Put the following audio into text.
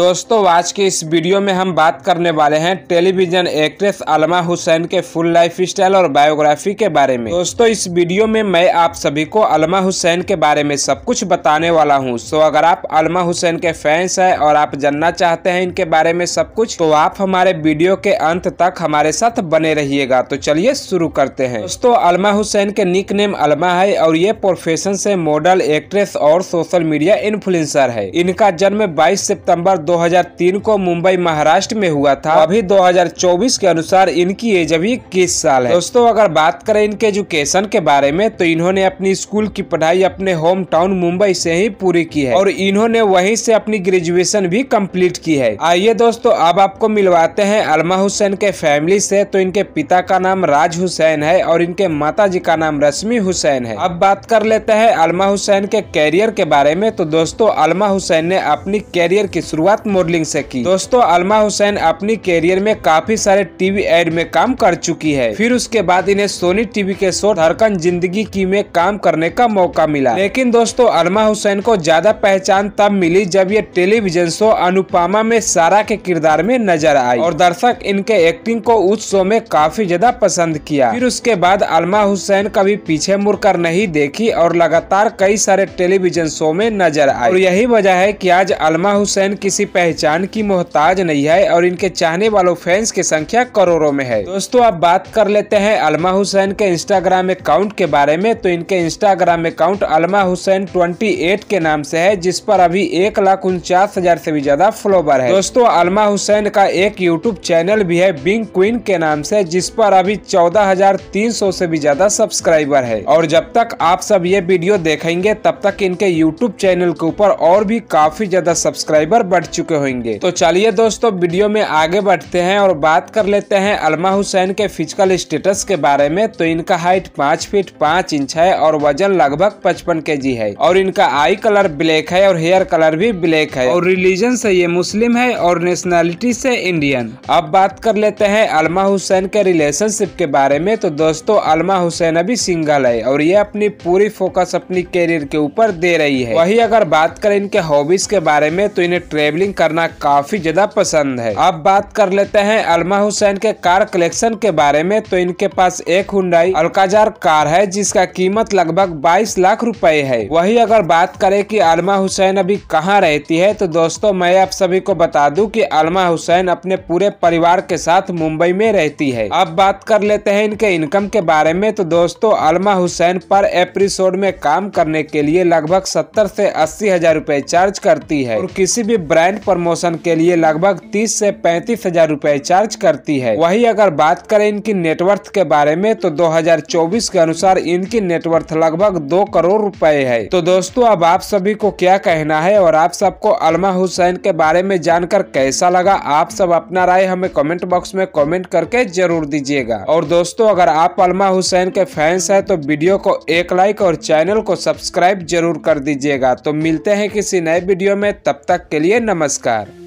दोस्तों आज के इस वीडियो में हम बात करने वाले हैं टेलीविजन एक्ट्रेस अलमा हुसैन के फुल लाइफ स्टाइल और बायोग्राफी के बारे में दोस्तों इस वीडियो में मैं आप सभी को अलमा हुसैन के बारे में सब कुछ बताने वाला हूं सो अगर आप अलमा हुसैन के फैंस हैं और आप जानना चाहते हैं इनके बारे में सब कुछ तो आप हमारे वीडियो के अंत तक हमारे साथ बने रहिएगा तो चलिए शुरू करते हैं दोस्तों अलमा हुसैन के निक नेम अलमा है और ये प्रोफेशन से मॉडल एक्ट्रेस और सोशल मीडिया इन्फ्लुएंसर है इनका जन्म बाईस सितम्बर 2003 को मुंबई महाराष्ट्र में हुआ था अभी 2024 के अनुसार इनकी एज अभी इक्कीस साल है दोस्तों अगर बात करें इनके एजुकेशन के बारे में तो इन्होंने अपनी स्कूल की पढ़ाई अपने होम टाउन मुंबई से ही पूरी की है और इन्होंने वहीं से अपनी ग्रेजुएशन भी कम्प्लीट की है आइए दोस्तों अब आपको मिलवाते हैं अलमा हुसैन के फैमिली से तो इनके पिता का नाम राज हुसैन है और इनके माता जी का नाम रश्मि हुसैन है अब बात कर लेते हैं अलमा हुसैन के कैरियर के बारे में तो दोस्तों अलमा हुसैन ने अपनी कैरियर की शुरुआत साथ मॉडलिंग से की दोस्तों अलमा हुसैन अपनी कैरियर में काफी सारे टीवी एड में काम कर चुकी है फिर उसके बाद इन्हें सोनी टीवी के शो धड़कन जिंदगी की में काम करने का मौका मिला लेकिन दोस्तों अलमा हुसैन को ज्यादा पहचान तब मिली जब ये टेलीविजन शो अनुपमा में सारा के किरदार में नजर आई और दर्शक इनके एक्टिंग को उस शो में काफी ज्यादा पसंद किया फिर उसके बाद अलमा हुसैन कभी पीछे मुड़कर नहीं देखी और लगातार कई सारे टेलीविजन शो में नजर आई और यही वजह है की आज अलमा हुसैन किसी किसी पहचान की मोहताज नहीं है और इनके चाहने वालों फैंस की संख्या करोड़ों में है दोस्तों आप बात कर लेते हैं अलमा हुसैन के इंस्टाग्राम अकाउंट के बारे में तो इनके Instagram account Alma Hussain twenty के नाम से है जिस पर अभी एक लाख उनचास हजार से भी ज्यादा फॉलोवर है दोस्तों अलमा हुसैन का एक यूट्यूब चैनल भी है बिंग क्वीन के नाम से जिस पर अभी चौदह हजार तीन सौ ऐसी भी ज्यादा सब्सक्राइबर है और जब तक आप सब ये वीडियो देखेंगे तब तक इनके यूट्यूब चैनल के ऊपर और भी काफी ज्यादा सब्सक्राइबर बढ़ चुके होंगे तो चलिए दोस्तों वीडियो में आगे बढ़ते हैं और बात कर लेते हैं अलमा हुसैन के फिजिकल स्टेटस के बारे में तो इनका हाइट पाँच फीट पाँच इंच है और वजन लगभग पचपन के है और इनका आई कलर ब्लैक है और हेयर कलर भी ब्लैक है और रिलीजन से ये मुस्लिम है और नेशनैलिटी से इंडियन अब बात कर लेते हैं अलमा हुसैन के रिलेशनशिप के बारे में तो दोस्तों अलमा हुसैन अभी सिंगल है और ये अपनी पूरी फोकस अपनी कैरियर के ऊपर दे रही है वही अगर बात करें इनके हॉबीज के बारे में तो इन्हें ट्रेवलिंग ट्रैवलिंग करना काफी ज्यादा पसंद है अब बात कर लेते हैं अलमा हुसैन के कार कलेक्शन के बारे में तो इनके पास एक हुडाई अलकाजार कार है जिसका कीमत लगभग बाईस लाख रूपए है वही अगर बात करें की अलमा हुसैन अभी कहाँ रहती है तो दोस्तों मैं आप सभी को बता दूं की अलमा हुसैन अपने पूरे परिवार के साथ मुंबई में रहती है अब बात कर लेते हैं इनके इनकम के बारे में तो दोस्तों अलमा हुसैन पर एपिसोड में काम करने के लिए लगभग सत्तर ऐसी अस्सी हजार रूपए चार्ज करती है और किसी भी ब्रांड ब्रांड प्रमोशन के लिए लगभग तीस से पैंतीस हजार रूपए चार्ज करती है वही अगर बात करें इनकी नेटवर्थ के बारे में तो 2024 के अनुसार इनकी नेटवर्थ लगभग दो करोड़ रुपए है तो दोस्तों अब आप सभी को क्या कहना है और आप सबको अलमा हुसैन के बारे में जानकर कैसा लगा आप सब अपना राय हमें कॉमेंट बॉक्स में कॉमेंट करके जरूर दीजिएगा और दोस्तों अगर आप अलमा हुसैन के फैंस है तो वीडियो को एक लाइक और चैनल को सब्सक्राइब जरूर कर दीजिएगा तो मिलते हैं किसी नए वीडियो में तब तक के लिए नमस्कार नमस्कार